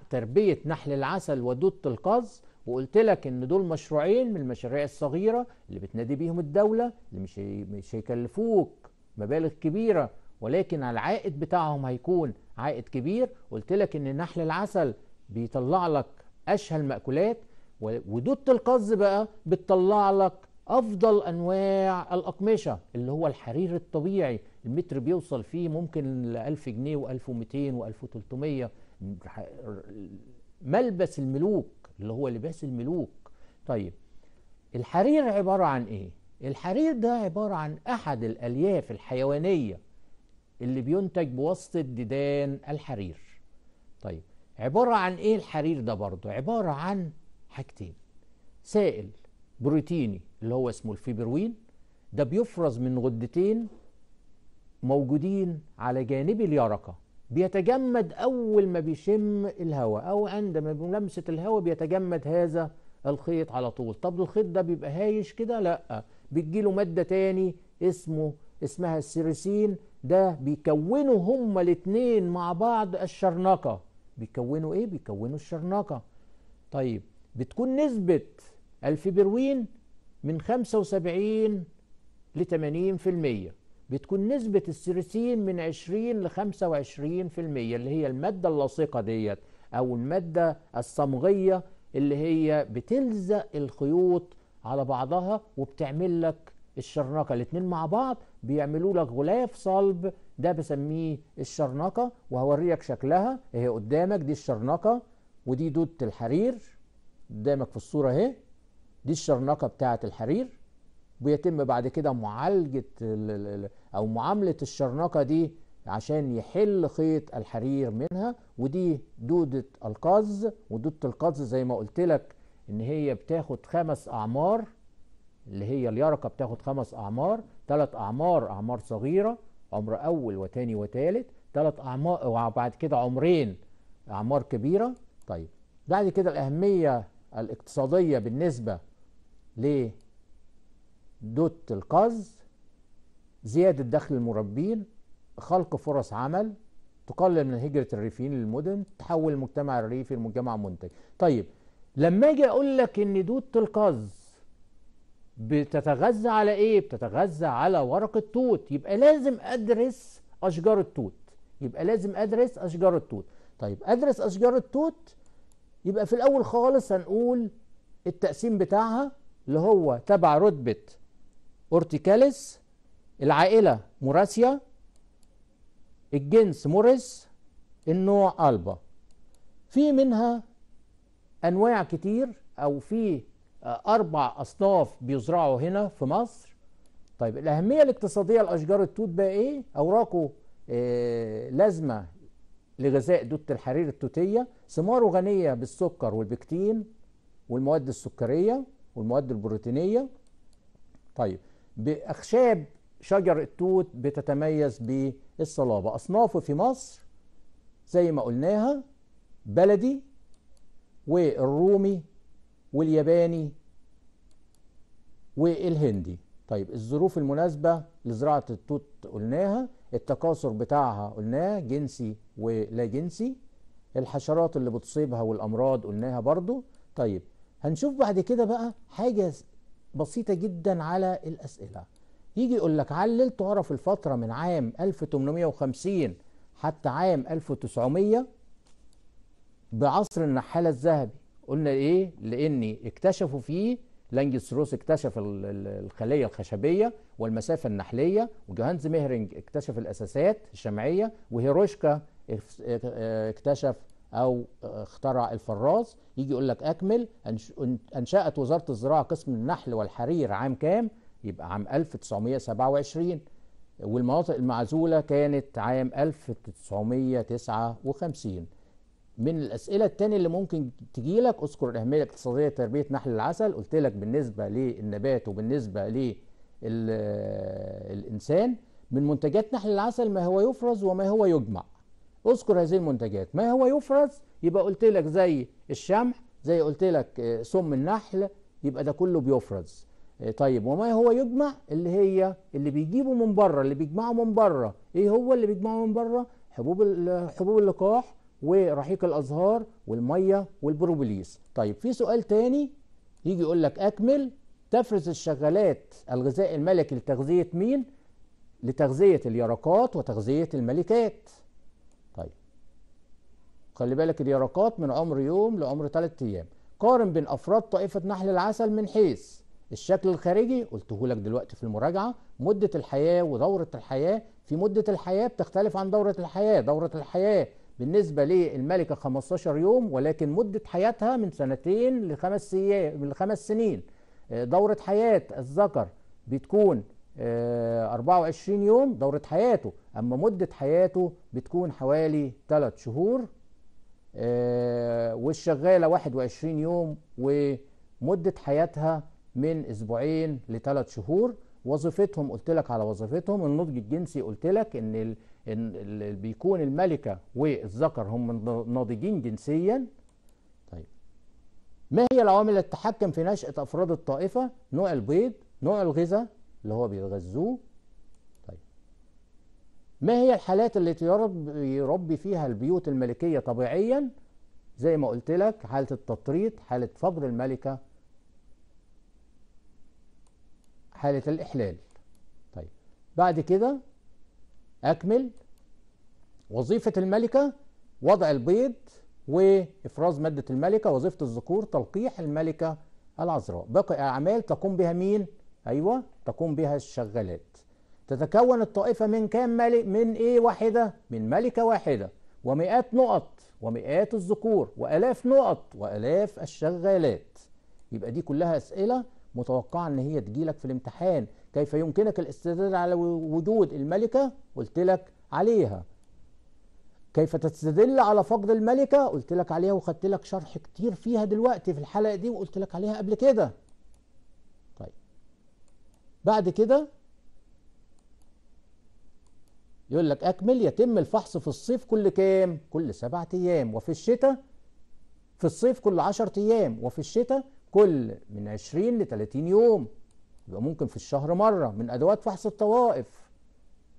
تربيه نحل العسل ودوده القز وقلت لك ان دول مشروعين من المشاريع الصغيره اللي بتنادي بيهم الدوله اللي مش مش هيكلفوك مبالغ كبيره ولكن العائد بتاعهم هيكون عائد كبير قلت لك ان نحل العسل بيطلع لك أشهى المأكولات ودودة القز بقى بتطلع لك أفضل أنواع الأقمشة اللي هو الحرير الطبيعي المتر بيوصل فيه ممكن ل 1000 جنيه و1200 و1300 ملبس الملوك اللي هو لباس الملوك طيب الحرير عبارة عن إيه؟ الحرير ده عبارة عن أحد الألياف الحيوانية اللي بينتج بواسطة ديدان الحرير طيب عبارة عن ايه الحرير ده برضه عبارة عن حاجتين سائل بروتيني اللي هو اسمه الفيبروين ده بيفرز من غدتين موجودين على جانب اليرقة بيتجمد أول ما بيشم الهواء أو عندما بملمسة الهواء بيتجمد هذا الخيط على طول طب الخيط ده بيبقى هايش كده لا بتجيله مادة تاني اسمه اسمها السيرسين ده بيكونوا هما الاتنين مع بعض الشرنقة بيكونوا ايه بيكونوا الشرنقة طيب بتكون نسبة الفيبروين من 75 ل 80% بتكون نسبة السيرسين من 20 ل 25% اللي هي المادة اللاصقة ديت أو المادة الصمغية اللي هي بتلزق الخيوط على بعضها وبتعمل لك الشرنقة الاتنين مع بعض بيعملوا لك غلاف صلب ده بسميه الشرنقة وهوريك شكلها اهي قدامك دي الشرنقة ودي دودة الحرير قدامك في الصورة اهي دي الشرنقة بتاعة الحرير بيتم بعد كده معالجة أو معاملة الشرنقة دي عشان يحل خيط الحرير منها ودي دودة القز ودودة القز زي ما قلت لك إن هي بتاخد خمس أعمار اللي هي اليرقة بتاخد خمس أعمار ثلاث أعمار أعمار صغيرة عمر أول وثاني وثالث ثلاث أعمار وبعد كده عمرين أعمار كبيرة طيب بعد كده الأهمية الاقتصادية بالنسبة ل دوت القز زيادة دخل المربين خلق فرص عمل تقلل من هجرة الريفيين للمدن تحول المجتمع الريفي لمجتمع منتج طيب لما اجي اقول لك ان دوت القز بتتغذى على ايه بتتغذى على ورق التوت يبقى لازم ادرس اشجار التوت يبقى لازم ادرس اشجار التوت طيب ادرس اشجار التوت يبقى في الاول خالص هنقول التقسيم بتاعها اللي هو تبع رتبه اورتيكاليس العائله موراسيا الجنس موريس النوع البا في منها انواع كتير او في آه، أربع أصناف بيزرعوا هنا في مصر طيب الأهمية الاقتصادية لأشجار التوت بقى إيه؟ أوراقه إيه لازمة لغذاء دوت الحرير التوتية ثماره غنية بالسكر والبكتين والمواد السكرية والمواد البروتينية طيب بأخشاب شجر التوت بتتميز بالصلابة أصنافه في مصر زي ما قلناها بلدي والرومي والياباني والهندي طيب الظروف المناسبة لزراعة التوت قلناها التكاثر بتاعها قلناه جنسي ولا جنسي الحشرات اللي بتصيبها والأمراض قلناها برضو طيب هنشوف بعد كده بقى حاجة بسيطة جدا على الأسئلة يجي يقول لك علل تعرف الفترة من عام 1850 حتى عام 1900 بعصر النحالة الذهبي قلنا ايه لان اكتشفوا فيه لانجستروس اكتشف الخليه الخشبيه والمسافه النحليه وجوهانز ميهرنج اكتشف الاساسات الشمعيه وهيروشكا اه اكتشف او اخترع الفراز يجي يقول لك اكمل انشات وزاره الزراعه قسم النحل والحرير عام كام يبقى عام 1927 والمناطق المعزوله كانت عام 1959 من الاسئله الثانيه اللي ممكن تجي لك اذكر الاهميه الاقتصاديه لتربيه نحل العسل قلت لك بالنسبه للنبات وبالنسبه للانسان آه، من منتجات نحل العسل ما هو يفرز وما هو يجمع اذكر هذه المنتجات ما هو يفرز يبقى قلت لك زي الشمع زي قلت لك آه، سم النحل يبقى ده كله بيفرز آه، طيب وما هو يجمع اللي هي اللي بيجيبه من بره اللي بيجمعه من بره ايه هو اللي بيجمعه من بره حبوب حبوب اللقاح ورحيق الازهار والميه والبروبوليس طيب في سؤال تاني يجي يقول لك اكمل تفرز الشغلات الغذاء الملكي لتغذيه مين لتغذيه اليرقات وتغذيه الملكات طيب خلي بالك اليرقات من عمر يوم لعمر 3 ايام قارن بين افراد طائفه نحل العسل من حيث الشكل الخارجي قلته لك دلوقتي في المراجعه مده الحياه ودوره الحياه في مده الحياه بتختلف عن دوره الحياه دوره الحياه بالنسبة للملكة 15 يوم ولكن مدة حياتها من سنتين لخمس, لخمس سنين آه، دورة حياة الذكر بتكون 24 آه، يوم دورة حياته أما مدة حياته بتكون حوالي 3 شهور آه، والشغالة 21 يوم ومدة حياتها من أسبوعين لثلاث شهور وظيفتهم قلت لك على وظيفتهم النضج الجنسي قلت لك إن ان بيكون الملكه والذكر هم ناضجين جنسيا طيب ما هي العوامل التي تتحكم في نشاه افراد الطائفه نوع البيض نوع الغذاء اللي هو بيتغذوه طيب ما هي الحالات التي يربي فيها البيوت الملكيه طبيعيا زي ما قلت لك حاله التطريط حاله فقد الملكه حاله الاحلال طيب بعد كده أكمل وظيفة الملكة وضع البيض وإفراز مادة الملكة وظيفة الذكور تلقيح الملكة العذراء باقي أعمال تقوم بها مين؟ أيوة تقوم بها الشغالات تتكون الطائفة من كام ملك من إيه واحدة؟ من ملكة واحدة ومئات نقط ومئات الذكور وألاف نقط وألاف الشغالات يبقى دي كلها أسئلة متوقعة إن هي تجيلك في الامتحان كيف يمكنك الاستدلال على وجود الملكة قلت لك عليها كيف تستدل على فقد الملكة قلت لك عليها وخدت لك شرح كتير فيها دلوقتي في الحلقة دي وقلت لك عليها قبل كده طيب بعد كده يقول لك أكمل يتم الفحص في الصيف كل كام كل سبعة أيام وفي الشتاء في الصيف كل 10 أيام وفي الشتاء كل من 20 ل 30 يوم يبقى ممكن في الشهر مرة من أدوات فحص الطوائف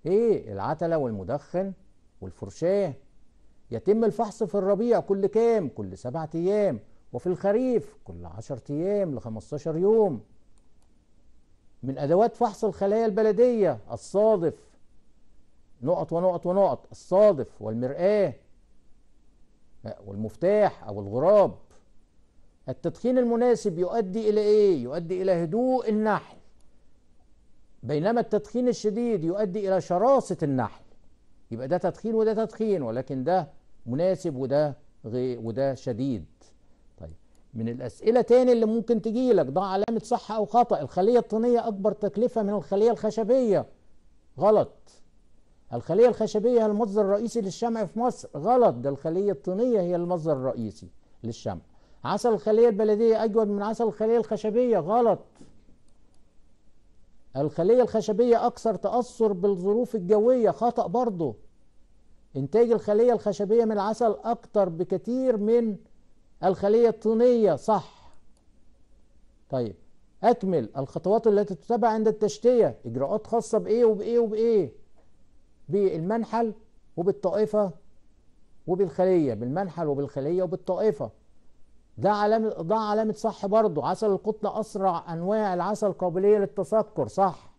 إيه العتلة والمدخن والفرشاة يتم الفحص في الربيع كل كام كل سبعة أيام وفي الخريف كل 10 أيام ل 15 يوم من أدوات فحص الخلايا البلدية الصادف نقط ونقط ونقط الصادف والمرآة والمفتاح أو الغراب التدخين المناسب يؤدي إلى إيه؟ يؤدي إلى هدوء النحل بينما التدخين الشديد يؤدي إلى شراسة النحل يبقى ده تدخين وده تدخين ولكن ده مناسب وده غي وده شديد طيب من الأسئلة تاني اللي ممكن تجي لك ده علامة صح أو خطأ الخلية الطينية أكبر تكلفة من الخلية الخشبية غلط الخلية الخشبية هي المصدر الرئيسي للشمع في مصر غلط ده الخلية الطينية هي المصدر الرئيسي للشمع عسل الخلية البلدية أجود من عسل الخلية الخشبية غلط الخلية الخشبية أكثر تأثر بالظروف الجوية خطأ برضه إنتاج الخلية الخشبية من العسل أكتر بكتير من الخلية الطينية صح طيب أكمل الخطوات التي تتبع عند التشتية إجراءات خاصة بإيه وبإيه وبإيه بالمنحل وبالطائفة وبالخلية بالمنحل وبالخلية وبالطائفة ده علامة ده علامة صح برضه عسل القطن أسرع أنواع العسل قابلية للتسكر صح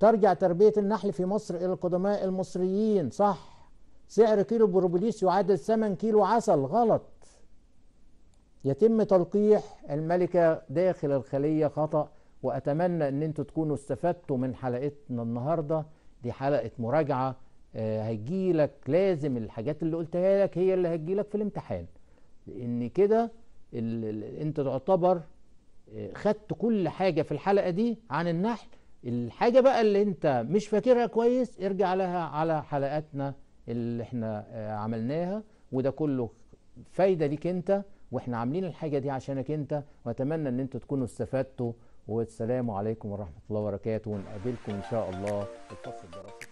ترجع تربية النحل في مصر إلى القدماء المصريين صح سعر كيلو بروبوليس يعادل ثمن كيلو عسل غلط يتم تلقيح الملكة داخل الخلية خطأ وأتمنى أن أنتوا تكونوا استفدتوا من حلقتنا النهاردة دي حلقة مراجعة آه، هيجيلك لازم الحاجات اللي قلتها لك هي اللي هتجيلك في الامتحان لان كده انت تعتبر آه، خدت كل حاجة في الحلقة دي عن النحل الحاجة بقى اللي انت مش فاكرها كويس ارجع لها على حلقاتنا اللي احنا آه، عملناها وده كله فايدة ليك انت واحنا عاملين الحاجة دي عشانك انت واتمنى ان انتوا تكونوا استفدتوا والسلام عليكم ورحمة الله وبركاته ونقابلكم ان شاء الله في الفصل الدراسي